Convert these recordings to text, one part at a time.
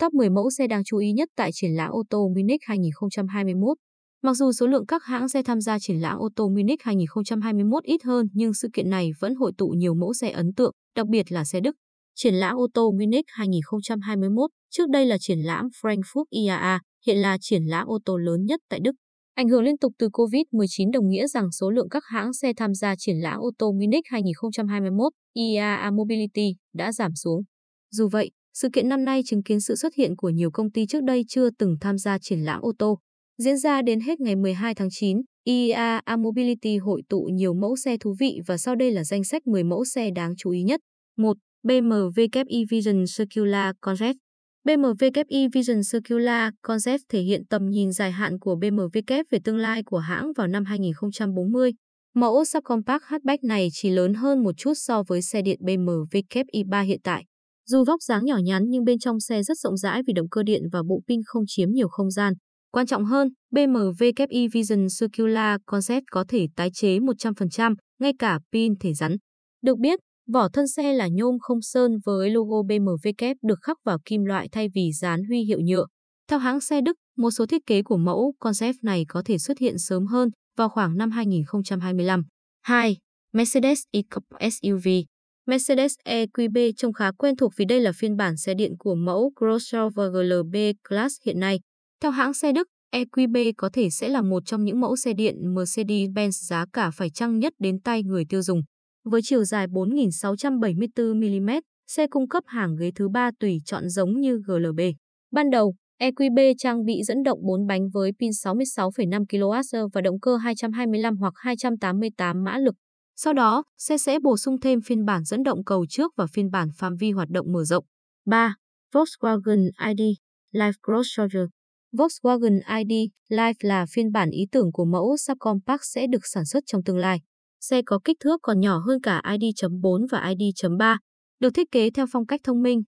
Top 10 mẫu xe đáng chú ý nhất tại triển lãm ô tô Munich 2021 Mặc dù số lượng các hãng xe tham gia triển lãm ô tô Munich 2021 ít hơn nhưng sự kiện này vẫn hội tụ nhiều mẫu xe ấn tượng, đặc biệt là xe Đức. Triển lãm ô tô Munich 2021 trước đây là triển lãm Frankfurt IAA, hiện là triển lãm ô tô lớn nhất tại Đức. Ảnh hưởng liên tục từ COVID-19 đồng nghĩa rằng số lượng các hãng xe tham gia triển lãm ô tô Munich 2021 IAA Mobility đã giảm xuống. Dù vậy, sự kiện năm nay chứng kiến sự xuất hiện của nhiều công ty trước đây chưa từng tham gia triển lãm ô tô. Diễn ra đến hết ngày 12 tháng 9, IAA e Mobility hội tụ nhiều mẫu xe thú vị và sau đây là danh sách 10 mẫu xe đáng chú ý nhất. 1. BMW i Vision Circular Concept BMW i e Vision Circular Concept thể hiện tầm nhìn dài hạn của BMW về tương lai của hãng vào năm 2040. Mẫu subcompact hatchback này chỉ lớn hơn một chút so với xe điện BMW i3 e hiện tại. Dù vóc dáng nhỏ nhắn nhưng bên trong xe rất rộng rãi vì động cơ điện và bộ pin không chiếm nhiều không gian. Quan trọng hơn, BMW Ki Vision Circular Concept có thể tái chế 100%, ngay cả pin thể rắn. Được biết, vỏ thân xe là nhôm không sơn với logo BMW kép được khắc vào kim loại thay vì dán huy hiệu nhựa. Theo hãng xe Đức, một số thiết kế của mẫu concept này có thể xuất hiện sớm hơn vào khoảng năm 2025. 2. Mercedes E-Cup SUV Mercedes EQB trông khá quen thuộc vì đây là phiên bản xe điện của mẫu crossover GLB Class hiện nay. Theo hãng xe Đức, EQB có thể sẽ là một trong những mẫu xe điện Mercedes-Benz giá cả phải chăng nhất đến tay người tiêu dùng. Với chiều dài 4.674 mm, xe cung cấp hàng ghế thứ ba tùy chọn giống như GLB. Ban đầu, EQB trang bị dẫn động 4 bánh với pin 66,5 kWh và động cơ 225 hoặc 288 mã lực. Sau đó, xe sẽ bổ sung thêm phiên bản dẫn động cầu trước và phiên bản phạm vi hoạt động mở rộng. 3. Volkswagen ID Life Crossover Volkswagen ID Life là phiên bản ý tưởng của mẫu subcompact sẽ được sản xuất trong tương lai. Xe có kích thước còn nhỏ hơn cả ID.4 và ID.3, được thiết kế theo phong cách thông minh.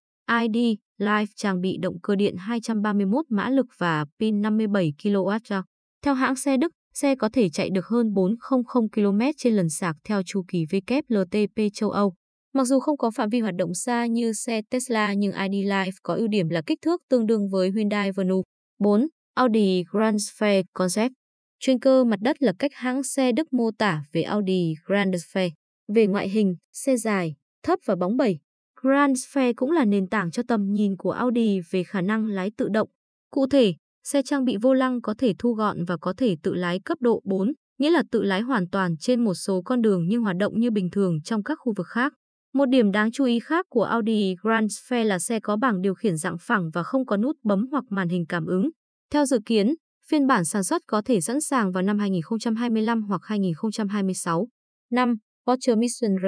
ID Life trang bị động cơ điện 231 mã lực và pin 57 kWh. Theo hãng xe Đức, xe có thể chạy được hơn 400 km trên lần sạc theo chu kỳ WLTP châu Âu. Mặc dù không có phạm vi hoạt động xa như xe Tesla nhưng ID Life có ưu điểm là kích thước tương đương với Hyundai Venue. 4. Audi Grand Sphere Concept Chuyên cơ mặt đất là cách hãng xe Đức mô tả về Audi Grand Sphere. Về ngoại hình, xe dài, thấp và bóng bẩy. Grand Sphere cũng là nền tảng cho tầm nhìn của Audi về khả năng lái tự động. Cụ thể, xe trang bị vô lăng có thể thu gọn và có thể tự lái cấp độ 4, nghĩa là tự lái hoàn toàn trên một số con đường nhưng hoạt động như bình thường trong các khu vực khác. Một điểm đáng chú ý khác của Audi Grand Sphere là xe có bảng điều khiển dạng phẳng và không có nút bấm hoặc màn hình cảm ứng. Theo dự kiến, phiên bản sản xuất có thể sẵn sàng vào năm 2025 hoặc 2026. 5. Porsche Mission R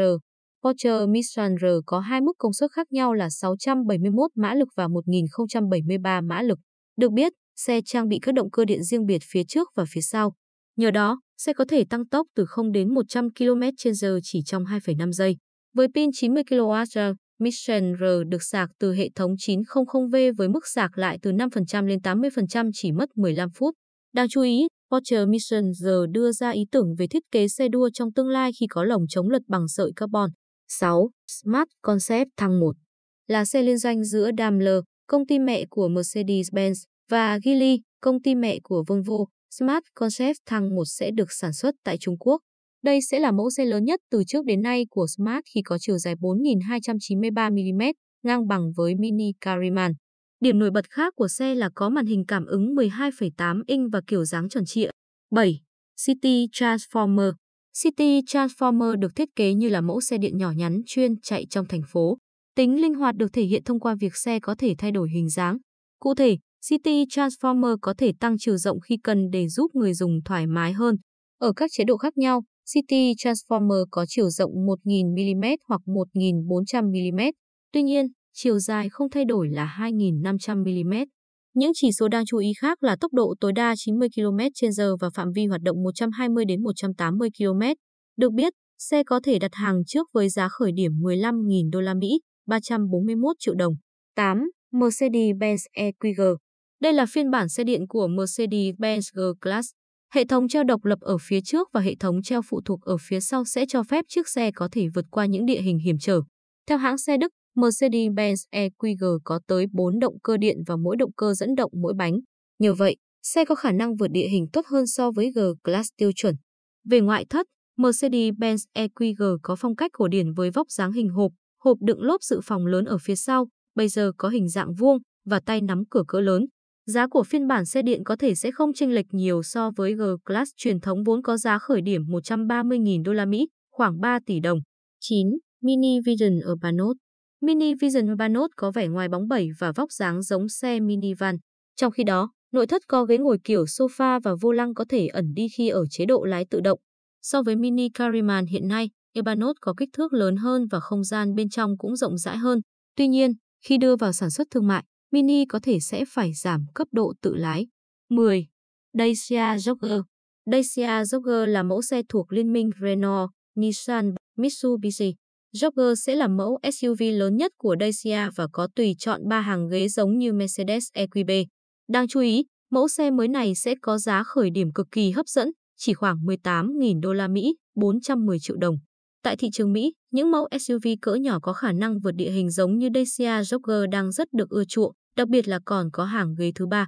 Porsche Mission R có hai mức công suất khác nhau là 671 mã lực và 1073 mã lực. Được biết, xe trang bị các động cơ điện riêng biệt phía trước và phía sau. Nhờ đó, xe có thể tăng tốc từ 0 đến 100 km/h chỉ trong 2,5 giây. Với pin 90 kWh, Mission R được sạc từ hệ thống 900V với mức sạc lại từ 5% lên 80% chỉ mất 15 phút. Đáng chú ý, Porsche Mission R đưa ra ý tưởng về thiết kế xe đua trong tương lai khi có lồng chống lật bằng sợi carbon. 6. Smart Concept Thăng 1 Là xe liên doanh giữa Daimler, công ty mẹ của Mercedes-Benz, và Geely, công ty mẹ của Volvo, Smart Concept Thăng 1 sẽ được sản xuất tại Trung Quốc. Đây sẽ là mẫu xe lớn nhất từ trước đến nay của Smart khi có chiều dài 4.293mm, ngang bằng với Mini Cariman. Điểm nổi bật khác của xe là có màn hình cảm ứng 12,8 inch và kiểu dáng tròn trịa. 7. City Transformer City Transformer được thiết kế như là mẫu xe điện nhỏ nhắn chuyên chạy trong thành phố. Tính linh hoạt được thể hiện thông qua việc xe có thể thay đổi hình dáng. Cụ thể, City Transformer có thể tăng chiều rộng khi cần để giúp người dùng thoải mái hơn. Ở các chế độ khác nhau, City Transformer có chiều rộng 1.000mm hoặc 1.400mm. Tuy nhiên, chiều dài không thay đổi là 2.500mm. Những chỉ số đáng chú ý khác là tốc độ tối đa 90 km/h và phạm vi hoạt động 120 đến 180 km. Được biết, xe có thể đặt hàng trước với giá khởi điểm 15.000 đô la Mỹ, 341 triệu đồng. 8. Mercedes-Benz EQG đây là phiên bản xe điện của Mercedes-Benz G-Class. Hệ thống treo độc lập ở phía trước và hệ thống treo phụ thuộc ở phía sau sẽ cho phép chiếc xe có thể vượt qua những địa hình hiểm trở. Theo hãng xe Đức, Mercedes-Benz EQG có tới 4 động cơ điện và mỗi động cơ dẫn động mỗi bánh. Nhờ vậy, xe có khả năng vượt địa hình tốt hơn so với G-Class tiêu chuẩn. Về ngoại thất, Mercedes-Benz EQG có phong cách cổ điển với vóc dáng hình hộp, hộp đựng lốp dự phòng lớn ở phía sau, bây giờ có hình dạng vuông và tay nắm cửa cỡ lớn. Giá của phiên bản xe điện có thể sẽ không chênh lệch nhiều so với G-Class truyền thống vốn có giá khởi điểm 130.000 đô la Mỹ, khoảng 3 tỷ đồng. 9. Mini Vision Urbanot Mini Vision Urbanot có vẻ ngoài bóng bẩy và vóc dáng giống xe minivan. Trong khi đó, nội thất có ghế ngồi kiểu sofa và vô lăng có thể ẩn đi khi ở chế độ lái tự động. So với Mini Cariman hiện nay, Urbanot có kích thước lớn hơn và không gian bên trong cũng rộng rãi hơn. Tuy nhiên, khi đưa vào sản xuất thương mại, Mini có thể sẽ phải giảm cấp độ tự lái. 10. Dacia Jogger Dacia Jogger là mẫu xe thuộc liên minh Renault, Nissan, Mitsubishi. Jogger sẽ là mẫu SUV lớn nhất của Dacia và có tùy chọn 3 hàng ghế giống như Mercedes EQB. Đang chú ý, mẫu xe mới này sẽ có giá khởi điểm cực kỳ hấp dẫn, chỉ khoảng 18.000 đô la Mỹ, 410 triệu đồng. Tại thị trường Mỹ, những mẫu SUV cỡ nhỏ có khả năng vượt địa hình giống như Dacia Jogger đang rất được ưa chuộng, đặc biệt là còn có hàng ghế thứ ba